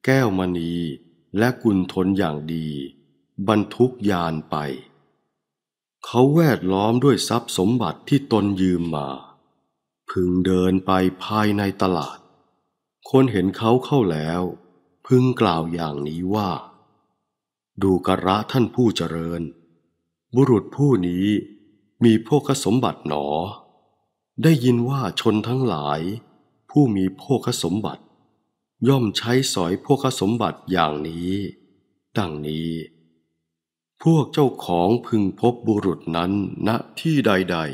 แก้วมณีและกุลทนอย่างดี บรรทุกยานไป เขาแวดล้อมด้วยทรัพย์สมบัติที่ตนยืมมาพึงเดินไปภายในตลาด คนเห็นเขาเข้าแล้วพึงกล่าวอย่างนี้ว่า ดูกระท่านผู้เจริญ บุรุษผู้นี้มีโภคสมบัติหนอ ได้ยินว่าชนทั้งหลายผู้มีโภคสมบัติ ย่อมใช้สอยโภคสมบัติอย่างนี้ดังนี้พวกเจ้าของพึงพบบุรุษนั้นณที่ใดๆ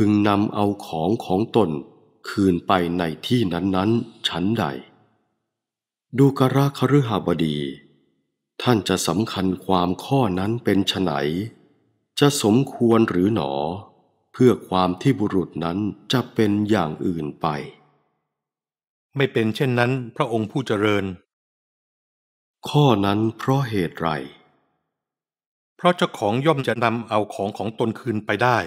พึงนำเอาของของตนคืนไปในที่นั้นนั้นชั้นใด ดูกราคฤหบดี ท่านจะสำคัญความข้อนั้นเป็นไฉนจะสมควรหรือหนอเพื่อความที่บุรุษนั้นจะเป็นอย่างอื่นไป ไม่เป็นเช่นนั้นพระองค์ผู้เจริญ ข้อนั้นเพราะเหตุไรเพราะเจ้าของย่อมจะนำเอาของของตนคืนไปได้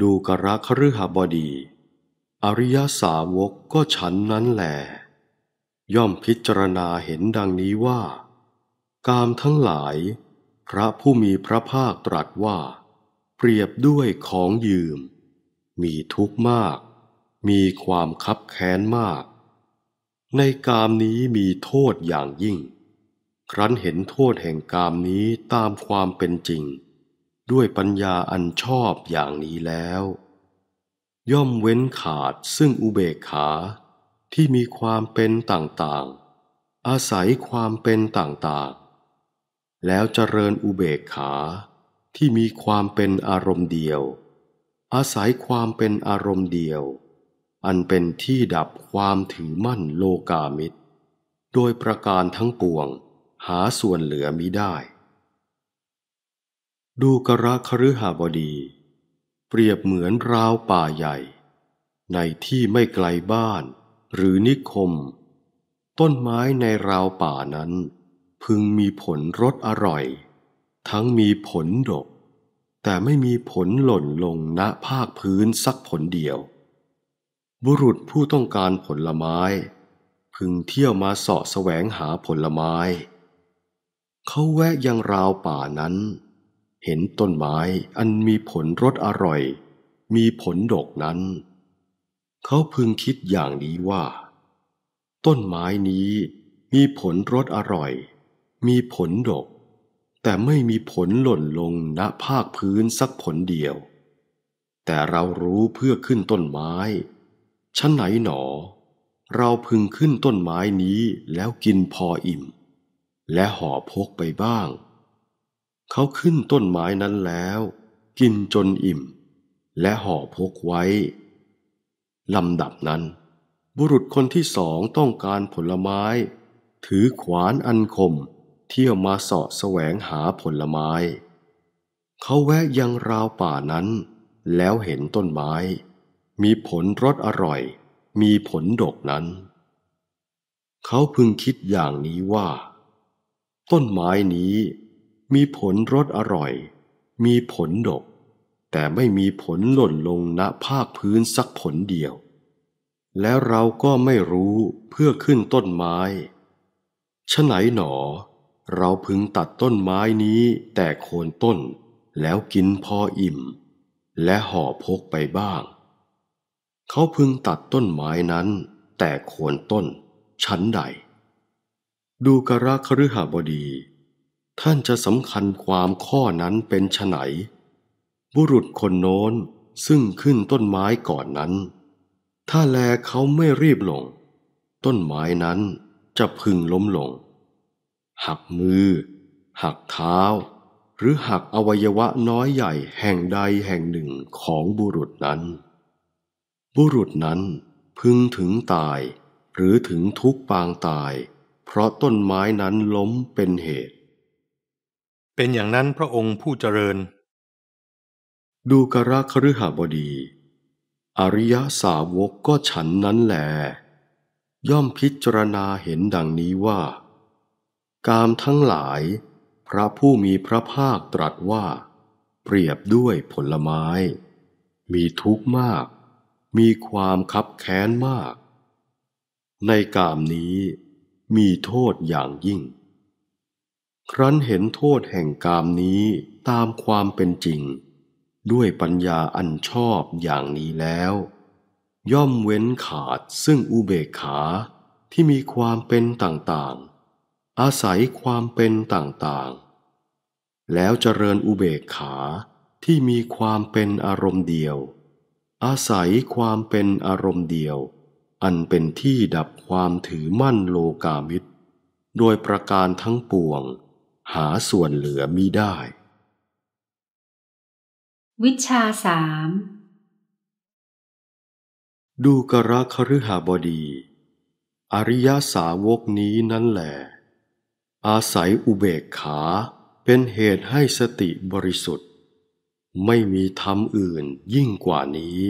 ดูกระคฤหบดี อริยสาวกก็ฉันนั้นแหลย่อมพิจารณาเห็นดังนี้ว่า กามทั้งหลาย พระผู้มีพระภาคตรัสว่า เปรียบด้วยของยืม มีทุกข์มาก มีความคับแค้นมาก ในกามนี้มีโทษอย่างยิ่ง ครั้นเห็นโทษแห่งกามนี้ตามความเป็นจริงด้วยปัญญาอันชอบอย่างนี้แล้ว ย่อมเว้นขาดซึ่งอุเบกขา ที่มีความเป็นต่าง ๆ อาศัยความเป็นต่าง ๆ แล้วเจริญอุเบกขา ที่มีความเป็นอารมณ์เดียว อาศัยความเป็นอารมณ์เดียว อันเป็นที่ดับความถือมั่นโลกามิตรโดยประการทั้งปวง หาส่วนเหลือมิได้ดูกระคฤหบดี เปรียบเหมือนราวป่าใหญ่ ในที่ไม่ไกลบ้านหรือนิคม ต้นไม้ในราวป่านั้น พึงมีผลรสอร่อย ทั้งมีผลดก แต่ไม่มีผลหล่นลงณภาคพื้นสักผลเดียว บุรุษผู้ต้องการผลไม้ พึงเที่ยวมาเสาะแสวงหาผลไม้ เขาแวะยังราวป่านั้นเห็นต้นไม้อันมีผลรสอร่อยมีผลดกนั้น เขาพึงคิดอย่างนี้ว่า ต้นไม้นี้มีผลรสอร่อยมีผลดก แต่ไม่มีผลหล่นลงณภาคพื้นสักผลเดียว แต่เรารู้เพื่อขึ้นต้นไม้ชั้นไหนหนอเราพึงขึ้นต้นไม้นี้แล้วกินพออิ่ม และห่อพกไปบ้างเขาขึ้นต้นไม้นั้นแล้ว กินจนอิ่ม และห่อพกไว้ลำดับนั้น บุรุษคนที่สองต้องการผลไม้ ถือขวานอันคมเที่ยวมาสาะแสวงหาผลไม้ เขาแวะยังราวป่านั้น แล้วเห็นต้นไม้ มีผลรสอร่อย มีผลดกนั้น เขาพึงคิดอย่างนี้ว่า ต้นไม้นี้มีผลรสอร่อย มีผลดก แต่ไม่มีผลหล่นลงณภาคพื้นสักผลเดียว แล้วเราก็ไม่รู้เพื่อขึ้นต้นไม้ฉไหนหนอ เราพึงตัดต้นไม้นี้แต่โคนต้น แล้วกินพออิ่ม และห่อพกไปบ้าง เขาพึงตัดต้นไม้นั้นแต่โคนต้นชั้นใด ดูกระคฤหบดีท่านจะสำคัญความข้อนั้นเป็นไฉนบุรุษคนโน้นซึ่งขึ้นต้นไม้ก่อนนั้น ถ้าแลเขาไม่รีบลง ต้นไม้นั้นจะพึงล้มลง หักมือ หักเท้า หรือหักอวัยวะน้อยใหญ่แห่งใดแห่งหนึ่งของบุรุษนั้น บุรุษนั้นพึงถึงตาย หรือถึงทุกปางตาย เพราะต้นไม้นั้นล้มเป็นเหตุเป็นอย่างนั้นพระองค์ผู้เจริญ ดูกระคฤหบดี อริยสาวกก็ฉันนั้นแหลย่อมพิจารณาเห็นดังนี้ว่า กามทั้งหลาย พระผู้มีพระภาคตรัสว่า เปรียบด้วยผลไม้ มีทุกข์มาก มีความคับแค้นมาก ในกามนี้มีโทษอย่างยิ่งครั้นเห็นโทษแห่งกามนี้ตามความเป็นจริง ด้วยปัญญาอันชอบอย่างนี้แล้ว ย่อมเว้นขาดซึ่งอุเบกขาที่มีความเป็นต่างๆ อาศัยความเป็นต่างๆ แล้วเจริญอุเบกขาที่มีความเป็นอารมณ์เดียว อาศัยความเป็นอารมณ์เดียว อันเป็นที่ดับความถือมั่นโลกามิตรโดยประการทั้งปวงหาส่วนเหลือมิได้ วิชาสาม ดูกระคฤหบดี อริยาสาวกนี้นั่นแหละอาศัยอุเบกขาเป็นเหตุให้สติบริสุทธิ์ ไม่มีธรรมอื่นยิ่งกว่านี้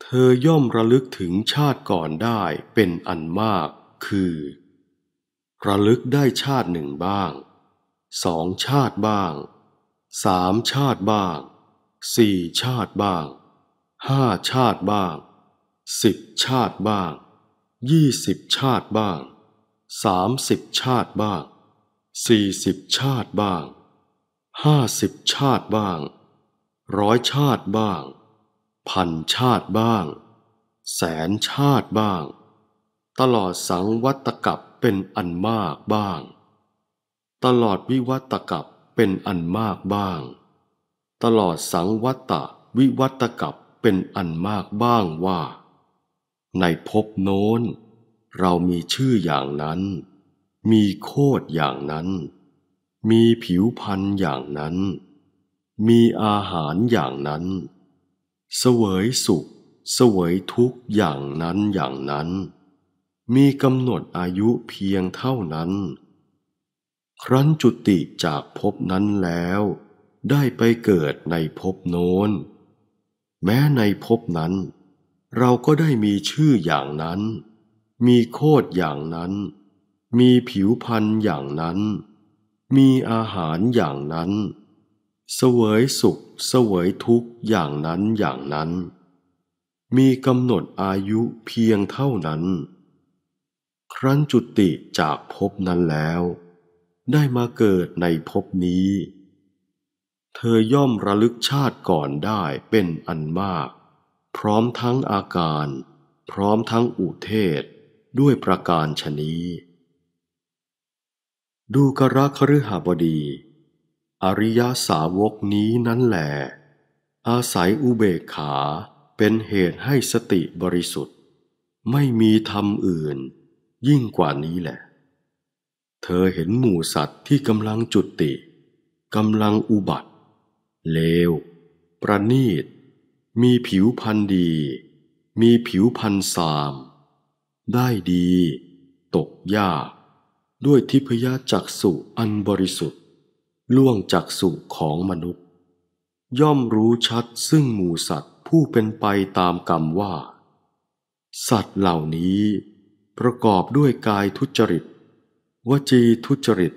เธอย่อมระลึกถึงชาติก่อนได้เป็นอันมากคือระลึกได้ชาติหนึ่งบ้างสองชาติบ้างสามชาติบ้างสี่ชาติบ้างห้าชาติบ้างสิบชาติบ้างยี่สิบชาติบ้างสามสิบชาติบ้างสี่สิบชาติบ้างห้าสิบชาติบ้างร้อยชาติบ้างพันชาติบ้าง แสนชาติบ้าง ตลอดสังวัตกับเป็นอันมากบ้าง ตลอดวิวัตกับเป็นอันมากบ้าง ตลอดสังวัตะวิวัตกับเป็นอันมากบ้างว่า ในภพโน้น เรามีชื่ออย่างนั้น มีโคดอย่างนั้น มีผิวพันธ์อย่างนั้น มีอาหารอย่างนั้น เสวยสุข เสวยทุกข์อย่างนั้นอย่างนั้นมีกำหนดอายุเพียงเท่านั้น ครั้นจุติจากภพนั้นแล้ว ได้ไปเกิดในภพโน้นแม้ในภพนั้น เราก็ได้มีชื่ออย่างนั้น มีโคดอย่างนั้น มีผิวพันธ์อย่างนั้น มีอาหารอย่างนั้น เสวยสุขเสวยทุกข์อย่างนั้นอย่างนั้น มีกำหนดอายุเพียงเท่านั้นครั้นจุติจากภพนั้นแล้ว ได้มาเกิดในภพนี้ เธอย่อมระลึกชาติก่อนได้เป็นอันมาก พร้อมทั้งอาการ พร้อมทั้งอุเทศด้วยประการชนีดูกระคฤหบดี อริยาสาวกนี้นั้นแหล อาศัยอุเบกขาเป็นเหตุให้สติบริสุทธิ์ ไม่มีธรรมอื่นยิ่งกว่านี้แหละ เธอเห็นหมู่สัตว์ที่กำลังจุติ กำลังอุบัติ เลว ประณีต มีผิวพันธ์ดี มีผิวพันธ์สาม ได้ดี ตกยาก ด้วยทิพยจักสุอันบริสุทธิ์ ล่วงจักสุของมนุษย์ ย่อมรู้ชัดซึ่งหมู่สัตว์ผู้เป็นไปตามกรรมว่า สัตว์เหล่านี้ประกอบด้วยกายทุจริต วจีทุจริต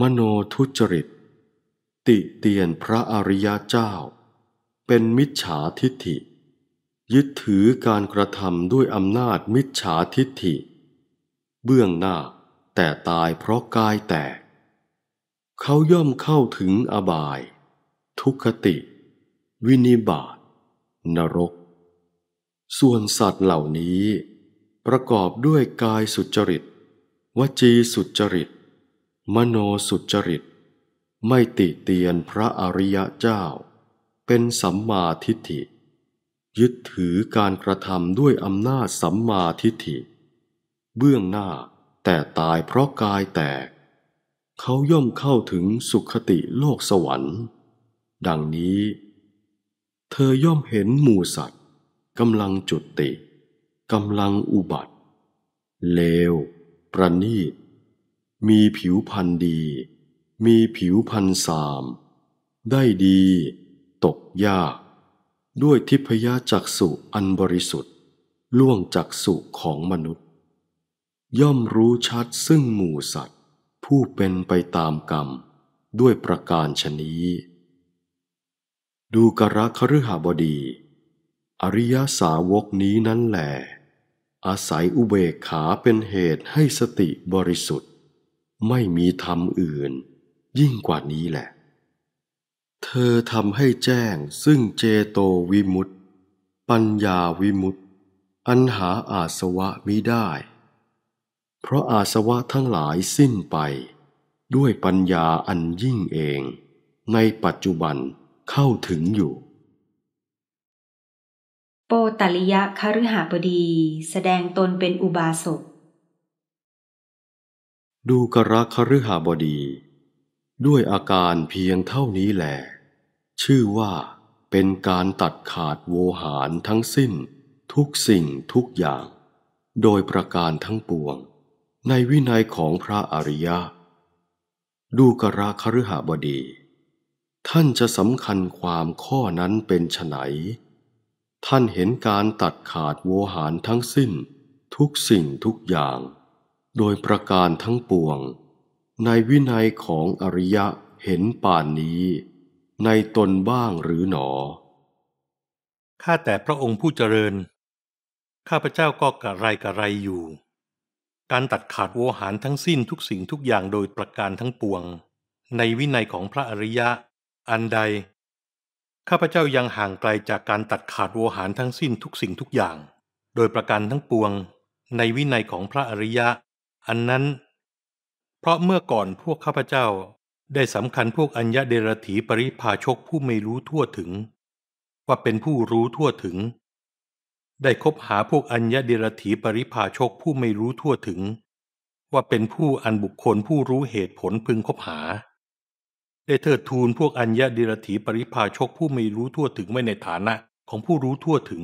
มโนทุจริต ติเตียนพระอริยเจ้า เป็นมิจฉาทิฏฐิยึดถือการกระทำด้วยอำนาจมิจฉาทิฏฐิเบื้องหน้าแต่ตายเพราะกายแตกเขาย่อมเข้าถึงอบาย ทุคติ วินิบาต นรก ส่วนสัตว์เหล่านี้ประกอบด้วยกายสุจริตวจีสุจริต มโนสุจริต ไม่ติเตียนพระอริยเจ้า เป็นสัมมาทิฏฐิ ยึดถือการกระทำด้วยอำนาจสัมมาทิฏฐิ เบื้องหน้าแต่ตายเพราะกายแตกเขาย่อมเข้าถึงสุขติโลกสวรรค์ ดังนี้ เธอย่อมเห็นหมู่สัตว์กำลังจุติกำลังอุบัติเลว ประณีต มีผิวพันธ์ดี มีผิวพันธ์สาม ได้ดี ตกยาก ด้วยทิพยจักสุอันบริสุทธิ์ ล่วงจักสุของมนุษย์ ย่อมรู้ชัดซึ่งหมู่สัตว์ ผู้เป็นไปตามกรรมด้วยประการชนี้ ดูกระคฤหบดี อริยสาวกนี้นั้นแหละอาศัยอุเบกขาเป็นเหตุให้สติบริสุทธิ์ ไม่มีธรรมอื่นยิ่งกว่านี้แหละ เธอทำให้แจ้งซึ่งเจโตวิมุตติปัญญาวิมุตติอันหาอาสวะมิได้ เพราะอาสวะทั้งหลายสิ้นไป ด้วยปัญญาอันยิ่งเอง ในปัจจุบันเข้าถึงอยู่โปตลิยะคฤหบดีแสดงตนเป็นอุบาสกดูกรคฤหบดี ด้วยอาการเพียงเท่านี้แหลชื่อว่าเป็นการตัดขาดโวหารทั้งสิ้นทุกสิ่งทุกอย่าง โดยประการทั้งปวงในวินัยของพระอริยะ ดูกรคฤหบดี ท่านจะสำคัญความข้อนั้นเป็นไฉนท่านเห็นการตัดขาดโวหารทั้งสิ้น ทุกสิ่งทุกอย่าง โดยประการทั้งปวง ในวินัยของอริยะเห็นป่านนี้ในตนบ้างหรือหนอข้าแต่พระองค์ผู้เจริญ ข้าพเจ้าก็กระไรกระไรอยู่ การตัดขาดโวหารทั้งสิ้นทุกสิ่งทุกอย่างโดยประการทั้งปวง ในวินัยของพระอริยะอันใดข้าพเจ้ายังห่างไกลจากการตัดขาดโวหารทั้งสิ้นทุกสิ่งทุกอย่าง โดยประการทั้งปวงในวินัยของพระอริยะ อันนั้น เพราะเมื่อก่อนพวกข้าพเจ้าได้สำคัญพวกอัญญเดรถีปริภาชกผู้ไม่รู้ทั่วถึง ว่าเป็นผู้รู้ทั่วถึง ได้คบหาพวกอัญญเดรถีปริภาชกผู้ไม่รู้ทั่วถึง ว่าเป็นผู้อันบุคคลผู้รู้เหตุผลพึงคบหาได้เทิดทูนพวกอัญญาดิรถีปริพาชกผู้ไม่รู้ทั่วถึงไว้ในฐานะของผู้รู้ทั่วถึง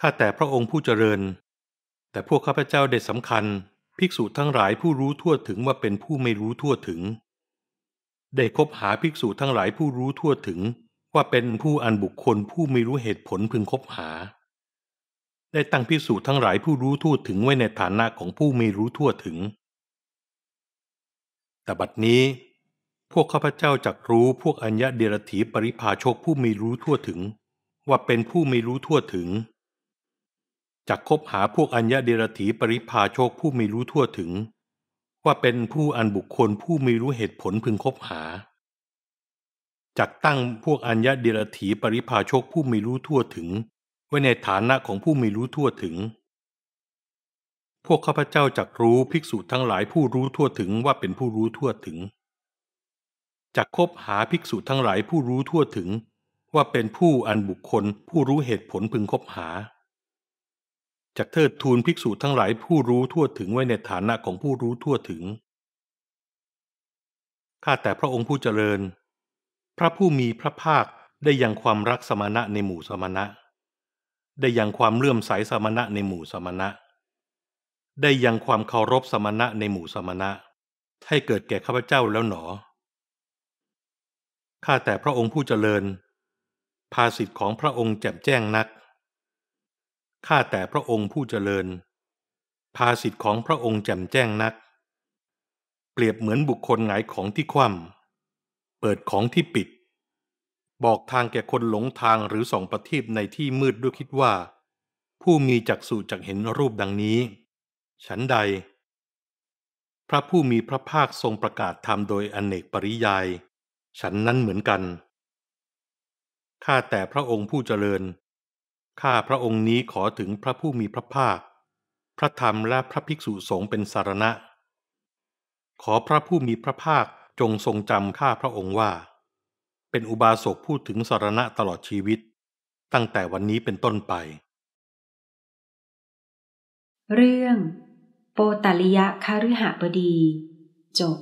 ข้าแต่พระองค์ผู้เจริญ แต่พวกข้าพเจ้าได้สำคัญ ภิกษุทั้งหลายผู้รู้ทั่วถึงว่าเป็นผู้ไม่รู้ทั่วถึง ได้คบหาภิกษุทั้งหลายผู้รู้ทั่วถึงว่าเป็นผู้อันบุคคลผู้ไม่รู้เหตุผลพึงคบหา ได้ตั้งภิกษุทั้งหลายผู้รู้ทั่วถึงไว้ในฐานะของผู้ไม่รู้ทั่วถึง แต่บัดนี้พวกข้าพเจ้าจักรู้พวกอัญญะเดรถีปริภาชกผู้มีรู้ทั่วถึง ว่าเป็นผู้มีรู้ทั่วถึงจักคบหาพวกอัญญะเดรถีปริภาชกผู้มีรู้ทั่วถึง ว่าเป็นผู้อันบุคคลผู้มีรู้เหตุผลพึงคบหาจักตั้งพวกอัญญะเดรถีปริภาชกผู้มีรู้ทั่วถึง ไว้ในฐานะของผู้มีรู้ทั่วถึง พวกข้าพเจ้าจักรู้ภิกษุทั้งหลายผู้รู้ทั่วถึงว่าเป็นผู้รู้ทั่วถึงจะคบหาภิกษุทั้งหลายผู้รู้ทั่วถึงว่าเป็นผู้อันบุคคลผู้รู้เหตุผลพึงคบหาจากเทิดทูนภิกษุทั้งหลายผู้รู้ทั่วถึงไว้ในฐานะของผู้รู้ทั่วถึง ข้าแต่พระองค์ผู้เจริญ พระผู้มีพระภาคได้ยังความรักสมณะในหมู่สมณะ ได้ยังความเลื่อมใสสมณะในหมู่สมณะ ได้ยังความเคารพสมณะในหมู่สมณะ ให้เกิดแก่ข้าพเจ้าแล้วหนอข้าแต่พระองค์ผู้เจริญ ภาษิตของพระองค์แจ่มแจ้งนัก ข้าแต่พระองค์ผู้เจริญ ภาษิตของพระองค์แจ่มแจ้งนัก เปรียบเหมือนบุคคลหงายของที่คว่ำเปิดของที่ปิด บอกทางแก่คนหลงทางหรือส่องประทีปในที่มืดด้วยคิดว่า ผู้มีจักสูจักเห็นรูปดังนี้ ฉันใด พระผู้มีพระภาคทรงประกาศธรรมโดยอเนกปริยายฉันนั้นเหมือนกัน ข้าแต่พระองค์ผู้เจริญ ข้าพระองค์นี้ขอถึงพระผู้มีพระภาค พระธรรมและพระภิกษุสงฆ์เป็นสารณะ ขอพระผู้มีพระภาคจงทรงจำข้าพระองค์ว่า เป็นอุบาสกพูดถึงสารณะตลอดชีวิต ตั้งแต่วันนี้เป็นต้นไป เรื่อง โปตลิยะคฤหบดีจบ